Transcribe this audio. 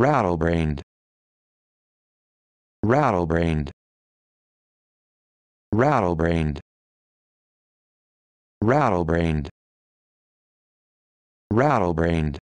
Rattle-brained. Rattle-brained. Rattle-brained. Rattle-brained. Rattle-brained.